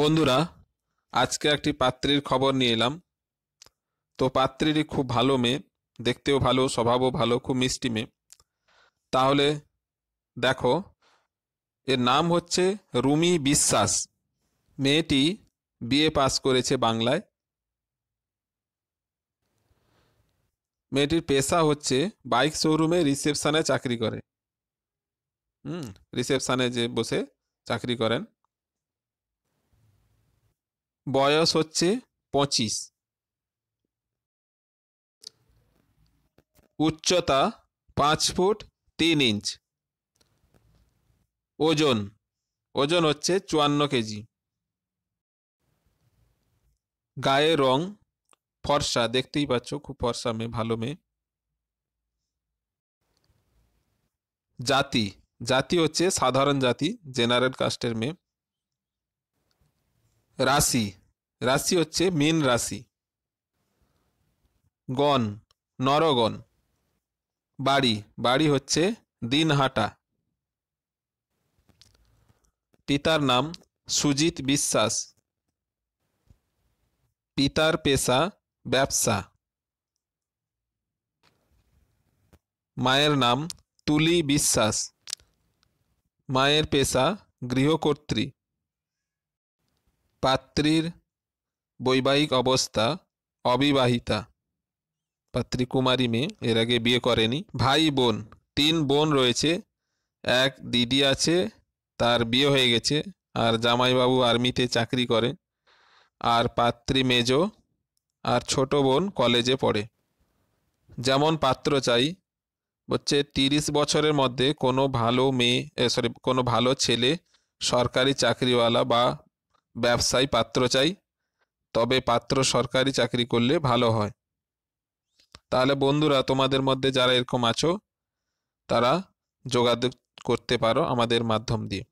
বন্ধুরা আজকে একটি পাত্রীর খবর নিয়ে এলাম তো পাত্রীটি খুব ভালো মেয়ে দেখতেও ভালো স্বভাবও ভালো খুব মিষ্টি মেয়ে তাহলে দেখো এর নাম হচ্ছে রুমি বিশ্বাস মেয়েটি বিএ পাস করেছে বাংলায় মেয়েটির পেশা হচ্ছে বাইক শোরুমে রিসেপশানে চাকরি করে হুম রিসেপশানে যে বসে চাকরি করেন বয়স হচ্ছে পঁচিশ উচ্চতা পাঁচ ফুট তিন ইঞ্চ ওজন ওজন হচ্ছে চুয়ান্ন কেজি গায়ে রং ফর্সা দেখতেই পাচ্ছ খুব ফর্সা মেয়ে ভালো মেয়ে জাতি জাতি হচ্ছে সাধারণ জাতি জেনারেল কাস্টের মেয়ে রাশি রাশি হচ্ছে মীন রাশি গণ নরগণ বাড়ি বাড়ি হচ্ছে দিনহাটা পিতার নাম সুজিত বিশ্বাস পিতার পেশা ব্যবসা মায়ের নাম তুলি বিশ্বাস মায়ের পেশা গৃহকর্ত্রী পাত্রীর বৈবাহিক অবস্থা অবিবাহিতা পাত্রী কুমারী মেয়ে এর আগে বিয়ে করেনি ভাই বোন তিন বোন রয়েছে এক দিদি আছে তার বিয়ে হয়ে গেছে আর জামাইবাবু আর্মিতে চাকরি করে আর পাত্রী মেজ আর ছোট বোন কলেজে পড়ে যেমন পাত্র চাই হচ্ছে তিরিশ বছরের মধ্যে কোনো ভালো মেয়ে সরি কোনো ভালো ছেলে সরকারি চাকরিওয়ালা বা ব্যবসায় পাত্র চাই তবে পাত্র সরকারি চাকরি করলে ভালো হয় তাহলে বন্ধুরা তোমাদের মধ্যে যারা এরকম আছো তারা যোগাযোগ করতে পারো আমাদের মাধ্যম দিয়ে